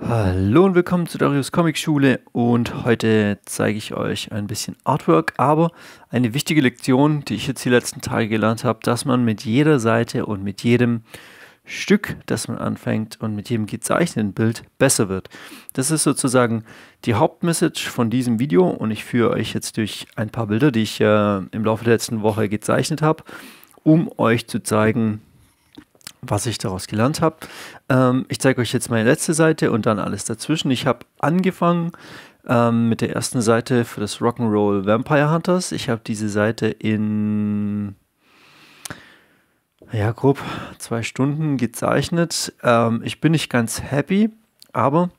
Hallo und willkommen zu Darius Comic Schule und heute zeige ich euch ein bisschen Artwork, aber eine wichtige Lektion, die ich jetzt die letzten Tage gelernt habe, dass man mit jeder Seite und mit jedem Stück, das man anfängt und mit jedem gezeichneten Bild besser wird. Das ist sozusagen die Hauptmessage von diesem Video und ich führe euch jetzt durch ein paar Bilder, die ich äh, im Laufe der letzten Woche gezeichnet habe, um euch zu zeigen, was ich daraus gelernt habe. Ähm, ich zeige euch jetzt meine letzte Seite und dann alles dazwischen. Ich habe angefangen ähm, mit der ersten Seite für das Rock'n'Roll Vampire Hunters. Ich habe diese Seite in ja, grob zwei Stunden gezeichnet. Ähm, ich bin nicht ganz happy, aber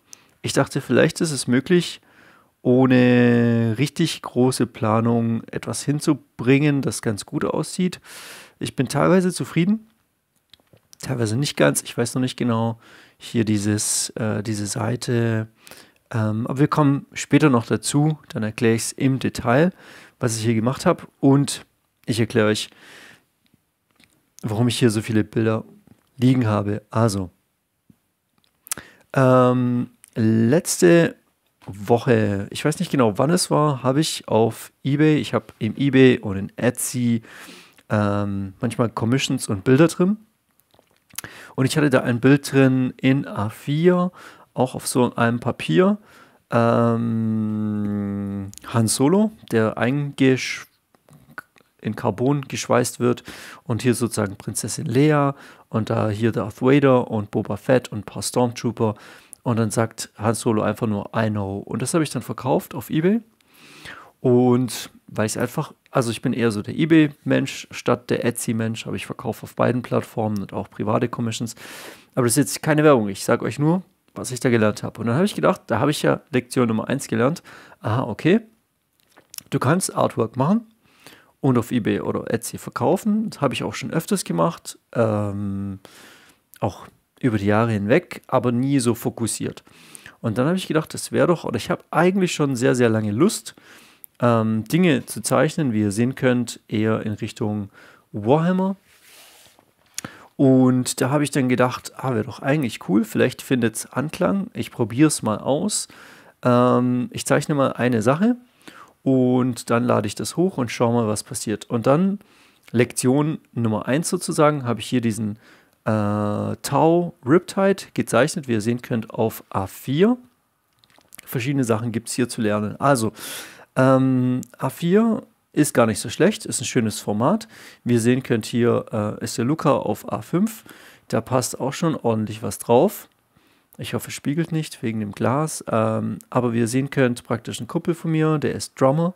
ich dachte, vielleicht ist es möglich, ohne richtig große Planung etwas hinzubringen, das ganz gut aussieht. Ich bin teilweise zufrieden, teilweise nicht ganz. Ich weiß noch nicht genau hier dieses, äh, diese Seite. Ähm, aber wir kommen später noch dazu. Dann erkläre ich es im Detail, was ich hier gemacht habe. Und ich erkläre euch, warum ich hier so viele Bilder liegen habe. Also, ähm, letzte Woche, ich weiß nicht genau, wann es war, habe ich auf eBay, ich habe im eBay und in Etsy ähm, manchmal Commissions und Bilder drin. Und ich hatte da ein Bild drin in A4, auch auf so einem Papier. Ähm, Han Solo, der eingeschweißt in Carbon geschweißt wird und hier sozusagen Prinzessin Leia und da hier Darth Vader und Boba Fett und ein paar Stormtrooper und dann sagt Han Solo einfach nur I know und das habe ich dann verkauft auf eBay und weil ich es einfach, also ich bin eher so der eBay-Mensch statt der Etsy-Mensch, aber ich verkaufe auf beiden Plattformen und auch private Commissions. Aber das ist jetzt keine Werbung, ich sage euch nur, was ich da gelernt habe. Und dann habe ich gedacht, da habe ich ja Lektion Nummer 1 gelernt. Aha, okay, du kannst Artwork machen und auf eBay oder Etsy verkaufen. Das habe ich auch schon öfters gemacht, ähm, auch über die Jahre hinweg, aber nie so fokussiert. Und dann habe ich gedacht, das wäre doch, oder ich habe eigentlich schon sehr, sehr lange Lust, ähm, Dinge zu zeichnen, wie ihr sehen könnt, eher in Richtung Warhammer. Und da habe ich dann gedacht, ah, wäre doch eigentlich cool, vielleicht findet es Anklang. Ich probiere es mal aus. Ähm, ich zeichne mal eine Sache und dann lade ich das hoch und schaue mal, was passiert. Und dann, Lektion Nummer 1 sozusagen, habe ich hier diesen äh, Tau Riptide gezeichnet, wie ihr sehen könnt, auf A4. Verschiedene Sachen gibt es hier zu lernen. Also, ähm, A4 ist gar nicht so schlecht, ist ein schönes Format. Wie ihr sehen könnt, hier äh, ist der Luca auf A5. Da passt auch schon ordentlich was drauf. Ich hoffe, es spiegelt nicht wegen dem Glas. Ähm, aber wie ihr sehen könnt, praktisch ein Kuppel von mir, der ist Drummer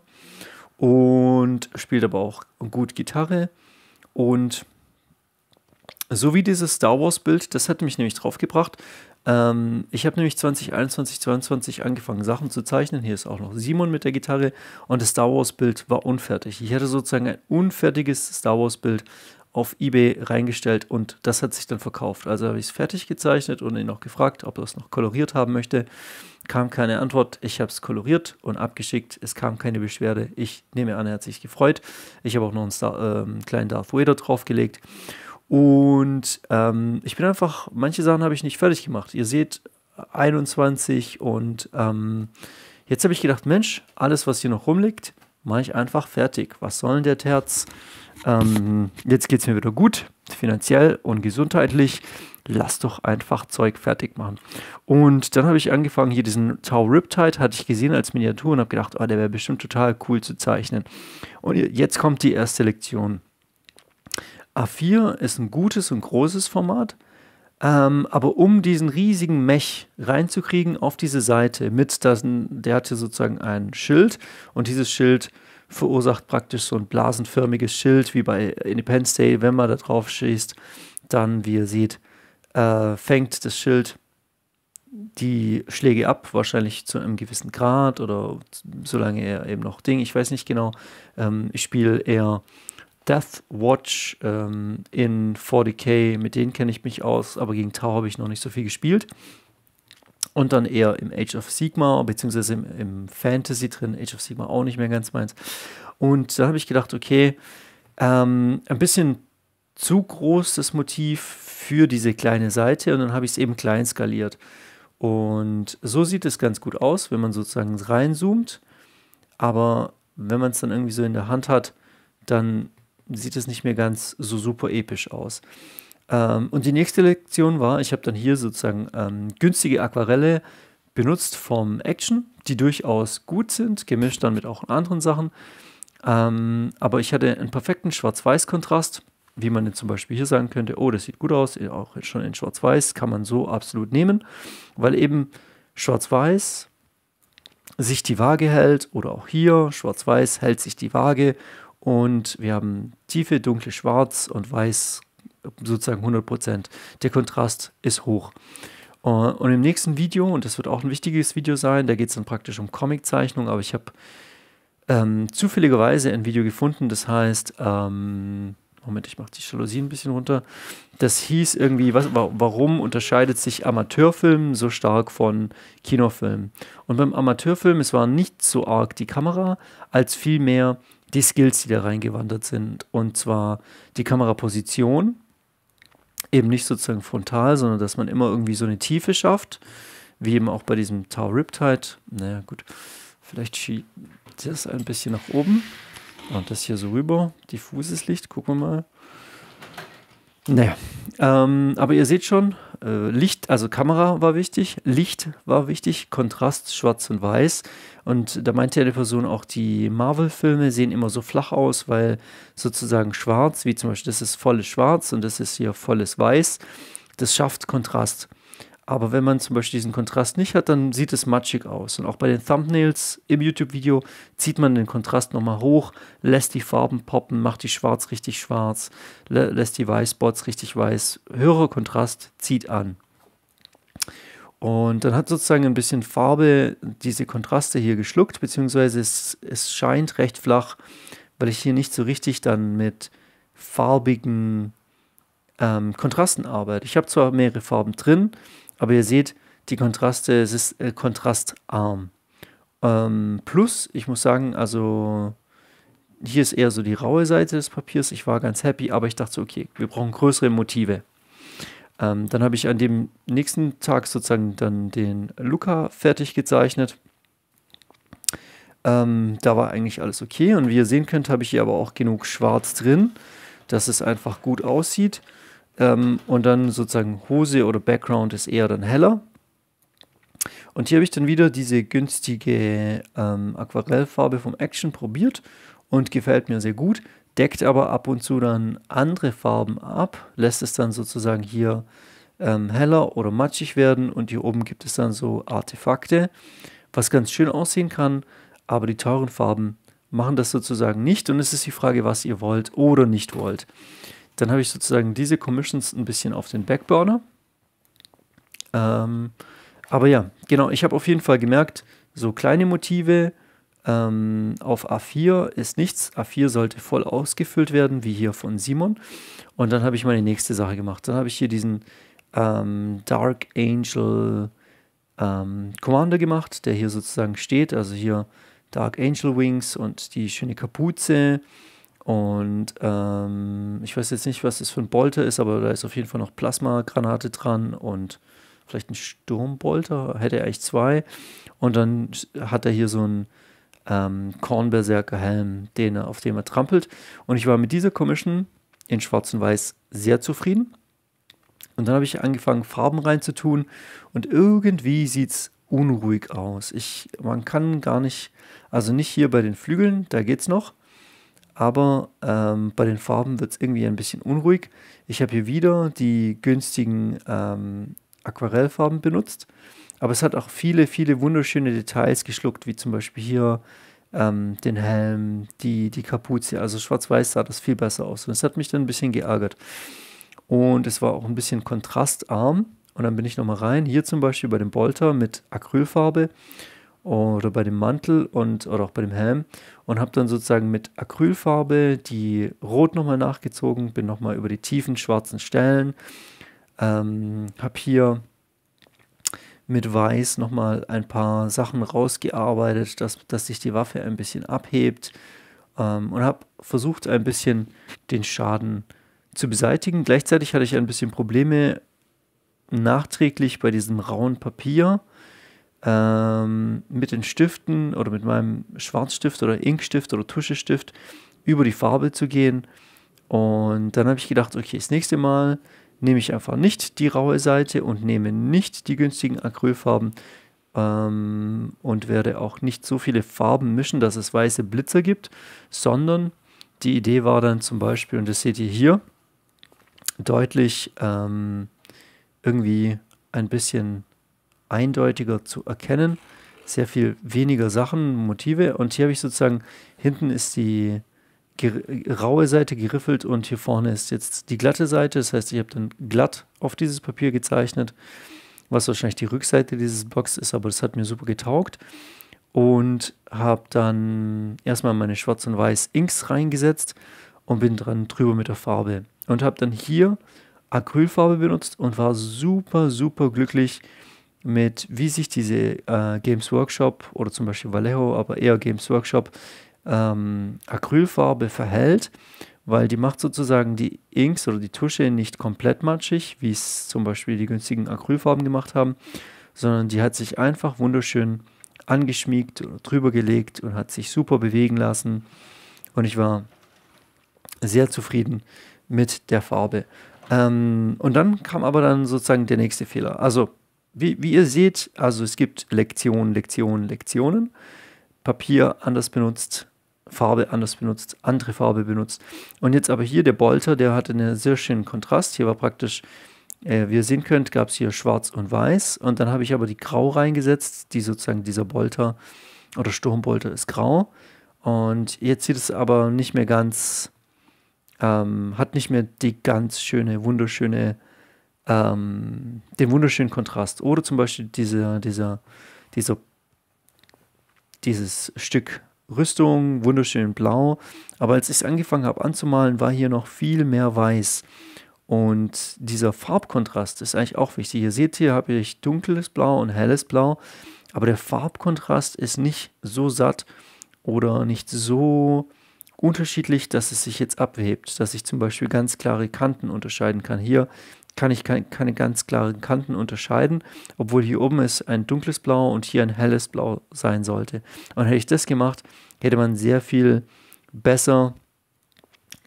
und spielt aber auch gut Gitarre und so wie dieses Star Wars-Bild, das hat mich nämlich draufgebracht. Ähm, ich habe nämlich 2021, 2022 angefangen, Sachen zu zeichnen. Hier ist auch noch Simon mit der Gitarre und das Star Wars-Bild war unfertig. Ich hatte sozusagen ein unfertiges Star Wars-Bild auf eBay reingestellt und das hat sich dann verkauft. Also habe ich es fertig gezeichnet und ihn noch gefragt, ob er es noch koloriert haben möchte. Kam keine Antwort. Ich habe es koloriert und abgeschickt. Es kam keine Beschwerde. Ich nehme an, er hat sich gefreut. Ich habe auch noch einen Star, äh, kleinen Darth Vader draufgelegt. Und ähm, ich bin einfach, manche Sachen habe ich nicht fertig gemacht. Ihr seht 21 und ähm, jetzt habe ich gedacht, Mensch, alles, was hier noch rumliegt, mache ich einfach fertig. Was soll denn der Terz? Ähm, jetzt geht es mir wieder gut, finanziell und gesundheitlich. Lass doch einfach Zeug fertig machen. Und dann habe ich angefangen, hier diesen Tau Riptide hatte ich gesehen als Miniatur und habe gedacht, oh, der wäre bestimmt total cool zu zeichnen. Und jetzt kommt die erste Lektion. A4 ist ein gutes und großes Format. Ähm, aber um diesen riesigen Mech reinzukriegen auf diese Seite, mit das, der hat hier sozusagen ein Schild und dieses Schild verursacht praktisch so ein blasenförmiges Schild, wie bei Independence Day, wenn man da drauf schießt, dann, wie ihr seht, äh, fängt das Schild die Schläge ab, wahrscheinlich zu einem gewissen Grad oder solange er eben noch Ding, ich weiß nicht genau. Ähm, ich spiele eher Death Watch ähm, in 40k, mit denen kenne ich mich aus, aber gegen Tau habe ich noch nicht so viel gespielt. Und dann eher im Age of Sigma, beziehungsweise im, im Fantasy drin, Age of Sigma auch nicht mehr ganz meins. Und da habe ich gedacht, okay, ähm, ein bisschen zu groß das Motiv für diese kleine Seite und dann habe ich es eben klein skaliert. Und so sieht es ganz gut aus, wenn man sozusagen reinzoomt. Aber wenn man es dann irgendwie so in der Hand hat, dann sieht es nicht mehr ganz so super episch aus. Ähm, und die nächste Lektion war, ich habe dann hier sozusagen ähm, günstige Aquarelle benutzt vom Action, die durchaus gut sind, gemischt dann mit auch anderen Sachen. Ähm, aber ich hatte einen perfekten Schwarz-Weiß-Kontrast, wie man jetzt zum Beispiel hier sagen könnte, oh, das sieht gut aus, auch schon in Schwarz-Weiß, kann man so absolut nehmen, weil eben Schwarz-Weiß sich die Waage hält oder auch hier Schwarz-Weiß hält sich die Waage und wir haben tiefe, dunkle Schwarz und Weiß, sozusagen 100%. Der Kontrast ist hoch. Äh, und im nächsten Video, und das wird auch ein wichtiges Video sein, da geht es dann praktisch um Comiczeichnung, aber ich habe ähm, zufälligerweise ein Video gefunden, das heißt, ähm, Moment, ich mache die Jalousien ein bisschen runter. Das hieß irgendwie, was, warum unterscheidet sich Amateurfilm so stark von Kinofilm? Und beim Amateurfilm, es war nicht so arg die Kamera, als vielmehr die Skills, die da reingewandert sind. Und zwar die Kameraposition, eben nicht sozusagen frontal, sondern dass man immer irgendwie so eine Tiefe schafft, wie eben auch bei diesem Tau Riptide. Naja, gut, vielleicht schiebt das ein bisschen nach oben und das hier so rüber. Diffuses Licht, gucken wir mal. Naja, ähm, aber ihr seht schon, äh, Licht, also Kamera war wichtig, Licht war wichtig, Kontrast schwarz und weiß. Und da meinte eine Person auch, die Marvel-Filme sehen immer so flach aus, weil sozusagen schwarz, wie zum Beispiel das ist volles Schwarz und das ist hier volles Weiß, das schafft Kontrast. Aber wenn man zum Beispiel diesen Kontrast nicht hat, dann sieht es matschig aus. Und auch bei den Thumbnails im YouTube-Video zieht man den Kontrast nochmal hoch, lässt die Farben poppen, macht die schwarz richtig schwarz, lä lässt die Weißbots richtig weiß. Höherer Kontrast zieht an. Und dann hat sozusagen ein bisschen Farbe diese Kontraste hier geschluckt, beziehungsweise es, es scheint recht flach, weil ich hier nicht so richtig dann mit farbigen ähm, Kontrasten arbeite. Ich habe zwar mehrere Farben drin, aber ihr seht, die Kontraste, es ist äh, kontrastarm. Ähm, plus, ich muss sagen, also hier ist eher so die raue Seite des Papiers. Ich war ganz happy, aber ich dachte okay, wir brauchen größere Motive. Ähm, dann habe ich an dem nächsten Tag sozusagen dann den Luca fertig gezeichnet. Ähm, da war eigentlich alles okay und wie ihr sehen könnt, habe ich hier aber auch genug Schwarz drin, dass es einfach gut aussieht. Ähm, und dann sozusagen Hose oder Background ist eher dann heller. Und hier habe ich dann wieder diese günstige ähm, Aquarellfarbe vom Action probiert und gefällt mir sehr gut, deckt aber ab und zu dann andere Farben ab, lässt es dann sozusagen hier ähm, heller oder matschig werden und hier oben gibt es dann so Artefakte, was ganz schön aussehen kann, aber die teuren Farben machen das sozusagen nicht und es ist die Frage, was ihr wollt oder nicht wollt dann habe ich sozusagen diese Commissions ein bisschen auf den Backburner. Ähm, aber ja, genau, ich habe auf jeden Fall gemerkt, so kleine Motive ähm, auf A4 ist nichts. A4 sollte voll ausgefüllt werden, wie hier von Simon. Und dann habe ich meine nächste Sache gemacht. Dann habe ich hier diesen ähm, Dark Angel ähm, Commander gemacht, der hier sozusagen steht. Also hier Dark Angel Wings und die schöne Kapuze. Und ähm, ich weiß jetzt nicht, was das für ein Bolter ist, aber da ist auf jeden Fall noch Plasma-Granate dran und vielleicht ein Sturmbolter. Hätte er eigentlich zwei. Und dann hat er hier so einen ähm, Kornberserker-Helm, auf dem er trampelt. Und ich war mit dieser Commission in Schwarz und Weiß sehr zufrieden. Und dann habe ich angefangen, Farben reinzutun. Und irgendwie sieht es unruhig aus. Ich, man kann gar nicht, also nicht hier bei den Flügeln, da geht es noch aber ähm, bei den Farben wird es irgendwie ein bisschen unruhig. Ich habe hier wieder die günstigen ähm, Aquarellfarben benutzt, aber es hat auch viele, viele wunderschöne Details geschluckt, wie zum Beispiel hier ähm, den Helm, die, die Kapuze. Also schwarz-weiß sah das viel besser aus und es hat mich dann ein bisschen geärgert. Und es war auch ein bisschen kontrastarm. Und dann bin ich nochmal rein, hier zum Beispiel bei dem Bolter mit Acrylfarbe oder bei dem Mantel und oder auch bei dem Helm und habe dann sozusagen mit Acrylfarbe die Rot nochmal nachgezogen, bin nochmal über die tiefen schwarzen Stellen, ähm, habe hier mit Weiß nochmal ein paar Sachen rausgearbeitet, dass, dass sich die Waffe ein bisschen abhebt ähm, und habe versucht, ein bisschen den Schaden zu beseitigen. Gleichzeitig hatte ich ein bisschen Probleme nachträglich bei diesem rauen Papier ähm, mit den Stiften oder mit meinem Schwarzstift oder Inkstift oder Tuschestift über die Farbe zu gehen. Und dann habe ich gedacht, okay, das nächste Mal nehme ich einfach nicht die raue Seite und nehme nicht die günstigen Acrylfarben ähm, und werde auch nicht so viele Farben mischen, dass es weiße Blitzer gibt, sondern die Idee war dann zum Beispiel, und das seht ihr hier, deutlich ähm, irgendwie ein bisschen eindeutiger zu erkennen. Sehr viel weniger Sachen, Motive. Und hier habe ich sozusagen, hinten ist die raue Seite geriffelt und hier vorne ist jetzt die glatte Seite. Das heißt, ich habe dann glatt auf dieses Papier gezeichnet, was wahrscheinlich die Rückseite dieses Blocks ist, aber das hat mir super getaugt. Und habe dann erstmal meine schwarz und weiß Inks reingesetzt und bin dran drüber mit der Farbe. Und habe dann hier Acrylfarbe benutzt und war super, super glücklich, mit, wie sich diese äh, Games Workshop oder zum Beispiel Vallejo, aber eher Games Workshop ähm, Acrylfarbe verhält, weil die macht sozusagen die Inks oder die Tusche nicht komplett matschig, wie es zum Beispiel die günstigen Acrylfarben gemacht haben, sondern die hat sich einfach wunderschön angeschmiegt oder drüber gelegt und hat sich super bewegen lassen. Und ich war sehr zufrieden mit der Farbe. Ähm, und dann kam aber dann sozusagen der nächste Fehler. Also wie, wie ihr seht, also es gibt Lektionen, Lektionen, Lektionen. Papier anders benutzt, Farbe anders benutzt, andere Farbe benutzt. Und jetzt aber hier der Bolter, der hatte einen sehr schönen Kontrast. Hier war praktisch, äh, wie ihr sehen könnt, gab es hier schwarz und weiß. Und dann habe ich aber die grau reingesetzt, die sozusagen dieser Bolter oder Sturmbolter ist grau. Und jetzt sieht es aber nicht mehr ganz, ähm, hat nicht mehr die ganz schöne, wunderschöne ähm, den wunderschönen Kontrast. Oder zum Beispiel diese, dieser, dieser, dieses Stück Rüstung, wunderschön blau. Aber als ich es angefangen habe anzumalen, war hier noch viel mehr weiß. Und dieser Farbkontrast ist eigentlich auch wichtig. Ihr seht hier habe ich dunkles Blau und helles Blau, aber der Farbkontrast ist nicht so satt oder nicht so unterschiedlich, dass es sich jetzt abhebt, dass ich zum Beispiel ganz klare Kanten unterscheiden kann. Hier kann ich kein, keine ganz klaren Kanten unterscheiden, obwohl hier oben es ein dunkles Blau und hier ein helles Blau sein sollte. Und hätte ich das gemacht, hätte man sehr viel besser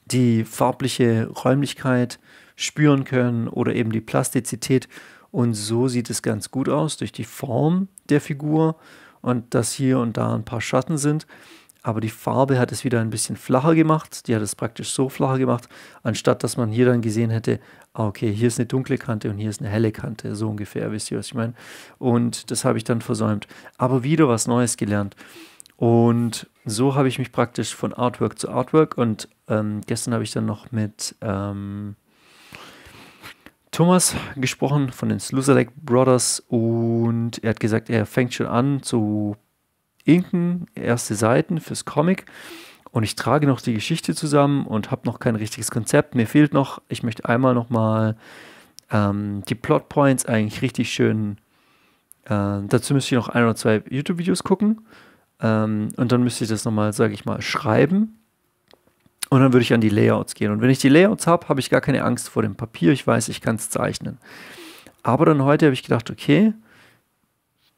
die farbliche Räumlichkeit spüren können oder eben die Plastizität. Und so sieht es ganz gut aus durch die Form der Figur und dass hier und da ein paar Schatten sind aber die Farbe hat es wieder ein bisschen flacher gemacht. Die hat es praktisch so flacher gemacht, anstatt dass man hier dann gesehen hätte, ah, okay, hier ist eine dunkle Kante und hier ist eine helle Kante, so ungefähr, wisst ihr, was ich meine? Und das habe ich dann versäumt. Aber wieder was Neues gelernt. Und so habe ich mich praktisch von Artwork zu Artwork und ähm, gestern habe ich dann noch mit ähm, Thomas gesprochen von den Slusalek Brothers und er hat gesagt, er fängt schon an zu Inken, erste Seiten fürs Comic und ich trage noch die Geschichte zusammen und habe noch kein richtiges Konzept. Mir fehlt noch, ich möchte einmal nochmal ähm, die Plotpoints eigentlich richtig schön. Äh, dazu müsste ich noch ein oder zwei YouTube-Videos gucken ähm, und dann müsste ich das nochmal, sage ich mal, schreiben. Und dann würde ich an die Layouts gehen. Und wenn ich die Layouts habe, habe ich gar keine Angst vor dem Papier. Ich weiß, ich kann es zeichnen. Aber dann heute habe ich gedacht, okay,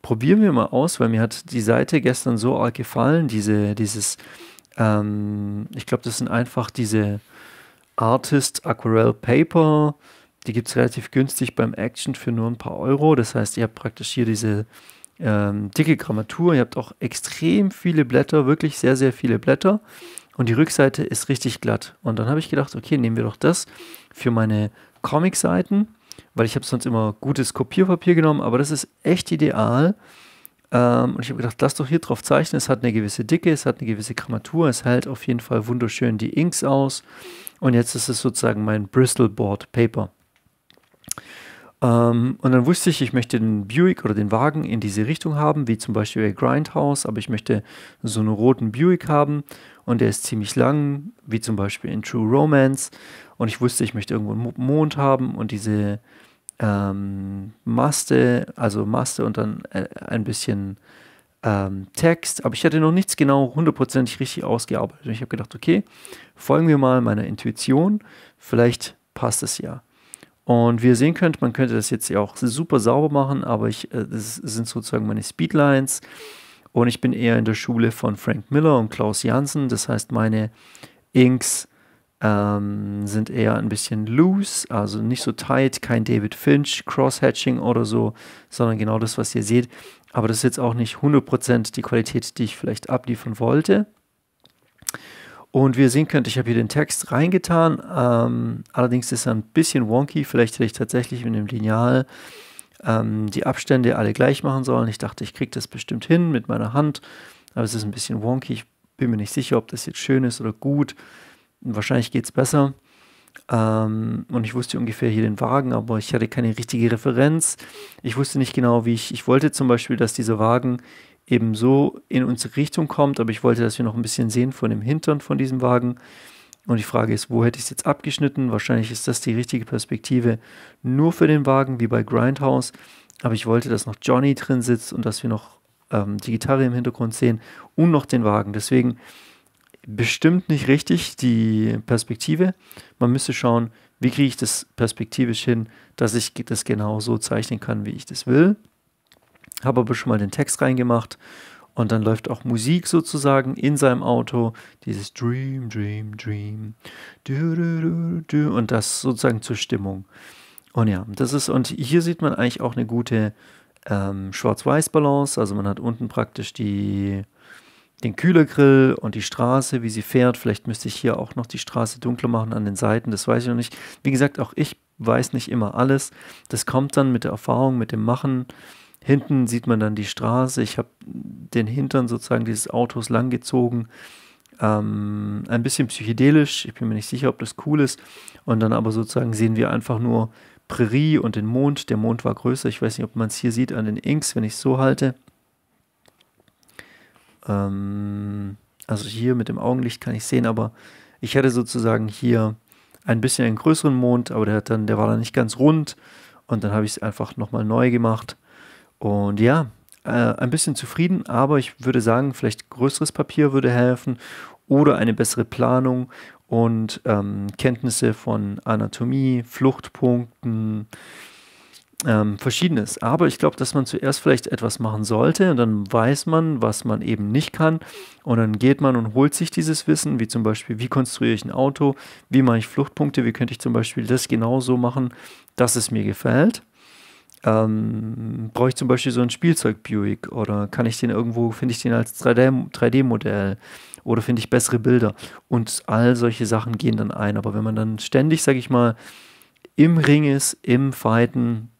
probieren wir mal aus, weil mir hat die Seite gestern so arg gefallen, diese, dieses, ähm, ich glaube, das sind einfach diese Artist Aquarelle Paper, die gibt es relativ günstig beim Action für nur ein paar Euro, das heißt, ihr habt praktisch hier diese ähm, dicke Grammatur, ihr habt auch extrem viele Blätter, wirklich sehr, sehr viele Blätter und die Rückseite ist richtig glatt und dann habe ich gedacht, okay, nehmen wir doch das für meine Comic-Seiten weil ich habe sonst immer gutes Kopierpapier genommen, aber das ist echt ideal. Ähm, und ich habe gedacht, lass doch hier drauf zeichnen. Es hat eine gewisse Dicke, es hat eine gewisse Grammatur, es hält auf jeden Fall wunderschön die Inks aus. Und jetzt ist es sozusagen mein Bristol Board Paper. Ähm, und dann wusste ich, ich möchte den Buick oder den Wagen in diese Richtung haben, wie zum Beispiel bei Grindhouse, aber ich möchte so einen roten Buick haben und der ist ziemlich lang, wie zum Beispiel in True Romance. Und ich wusste, ich möchte irgendwo einen Mond haben und diese ähm, Maste, also Maste und dann äh, ein bisschen ähm, Text, aber ich hatte noch nichts genau hundertprozentig richtig ausgearbeitet. Ich habe gedacht, okay, folgen wir mal meiner Intuition, vielleicht passt es ja. Und wie ihr sehen könnt, man könnte das jetzt ja auch super sauber machen, aber ich, äh, das sind sozusagen meine Speedlines und ich bin eher in der Schule von Frank Miller und Klaus Janssen, das heißt meine Inks ähm, sind eher ein bisschen loose, also nicht so tight, kein David Finch, Crosshatching oder so, sondern genau das, was ihr seht. Aber das ist jetzt auch nicht 100% die Qualität, die ich vielleicht abliefern wollte. Und wie ihr sehen könnt, ich habe hier den Text reingetan. Ähm, allerdings ist er ein bisschen wonky. Vielleicht hätte ich tatsächlich mit dem Lineal ähm, die Abstände alle gleich machen sollen. Ich dachte, ich kriege das bestimmt hin mit meiner Hand. Aber es ist ein bisschen wonky. Ich bin mir nicht sicher, ob das jetzt schön ist oder gut wahrscheinlich geht es besser. Ähm, und ich wusste ungefähr hier den Wagen, aber ich hatte keine richtige Referenz. Ich wusste nicht genau, wie ich, ich wollte zum Beispiel, dass dieser Wagen eben so in unsere Richtung kommt, aber ich wollte, dass wir noch ein bisschen sehen von dem Hintern von diesem Wagen. Und die Frage ist, wo hätte ich es jetzt abgeschnitten? Wahrscheinlich ist das die richtige Perspektive nur für den Wagen, wie bei Grindhouse. Aber ich wollte, dass noch Johnny drin sitzt und dass wir noch ähm, die Gitarre im Hintergrund sehen und noch den Wagen. Deswegen bestimmt nicht richtig, die Perspektive. Man müsste schauen, wie kriege ich das perspektivisch hin, dass ich das genau so zeichnen kann, wie ich das will. Habe aber schon mal den Text reingemacht und dann läuft auch Musik sozusagen in seinem Auto, dieses Dream, Dream, Dream, du, du, du, und das sozusagen zur Stimmung. Und ja, das ist, und hier sieht man eigentlich auch eine gute ähm, Schwarz-Weiß-Balance, also man hat unten praktisch die den Kühlergrill und die Straße, wie sie fährt. Vielleicht müsste ich hier auch noch die Straße dunkler machen an den Seiten, das weiß ich noch nicht. Wie gesagt, auch ich weiß nicht immer alles. Das kommt dann mit der Erfahrung, mit dem Machen. Hinten sieht man dann die Straße. Ich habe den Hintern sozusagen dieses Autos langgezogen. Ähm, ein bisschen psychedelisch. Ich bin mir nicht sicher, ob das cool ist. Und dann aber sozusagen sehen wir einfach nur Prärie und den Mond. Der Mond war größer. Ich weiß nicht, ob man es hier sieht an den Inks, wenn ich es so halte ähm, also hier mit dem Augenlicht kann ich sehen, aber ich hätte sozusagen hier ein bisschen einen größeren Mond, aber der, hat dann, der war dann nicht ganz rund und dann habe ich es einfach nochmal neu gemacht. Und ja, äh, ein bisschen zufrieden, aber ich würde sagen, vielleicht größeres Papier würde helfen oder eine bessere Planung und ähm, Kenntnisse von Anatomie, Fluchtpunkten, ähm, Verschiedenes. Aber ich glaube, dass man zuerst vielleicht etwas machen sollte und dann weiß man, was man eben nicht kann. Und dann geht man und holt sich dieses Wissen, wie zum Beispiel, wie konstruiere ich ein Auto, wie mache ich Fluchtpunkte, wie könnte ich zum Beispiel das genau so machen, dass es mir gefällt. Ähm, brauche ich zum Beispiel so ein Spielzeug Buick oder kann ich den irgendwo, finde ich den als 3D-Modell 3D oder finde ich bessere Bilder und all solche Sachen gehen dann ein. Aber wenn man dann ständig, sage ich mal, im Ring ist, im Fighten,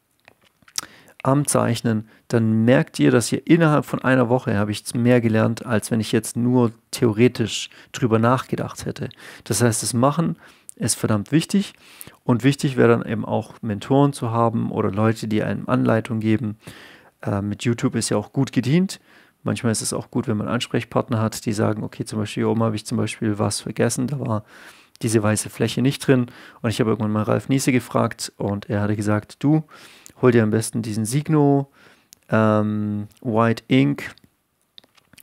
am Zeichnen, dann merkt ihr, dass ihr innerhalb von einer Woche habe ich mehr gelernt, als wenn ich jetzt nur theoretisch drüber nachgedacht hätte. Das heißt, das Machen ist verdammt wichtig und wichtig wäre dann eben auch Mentoren zu haben oder Leute, die einem Anleitung geben. Äh, mit YouTube ist ja auch gut gedient. Manchmal ist es auch gut, wenn man Ansprechpartner hat, die sagen, okay, zum Beispiel hier oben habe ich zum Beispiel was vergessen, da war diese weiße Fläche nicht drin. Und ich habe irgendwann mal Ralf Niese gefragt und er hatte gesagt, du, hol dir am besten diesen Signo ähm, White Ink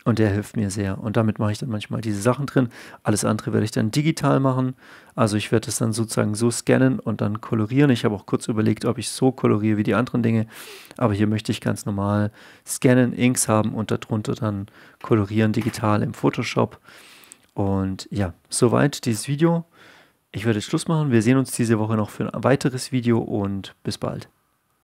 und der hilft mir sehr. Und damit mache ich dann manchmal diese Sachen drin. Alles andere werde ich dann digital machen. Also ich werde das dann sozusagen so scannen und dann kolorieren. Ich habe auch kurz überlegt, ob ich so koloriere wie die anderen Dinge. Aber hier möchte ich ganz normal scannen, Inks haben und darunter dann kolorieren digital im Photoshop. Und ja, soweit dieses Video. Ich werde Schluss machen. Wir sehen uns diese Woche noch für ein weiteres Video und bis bald.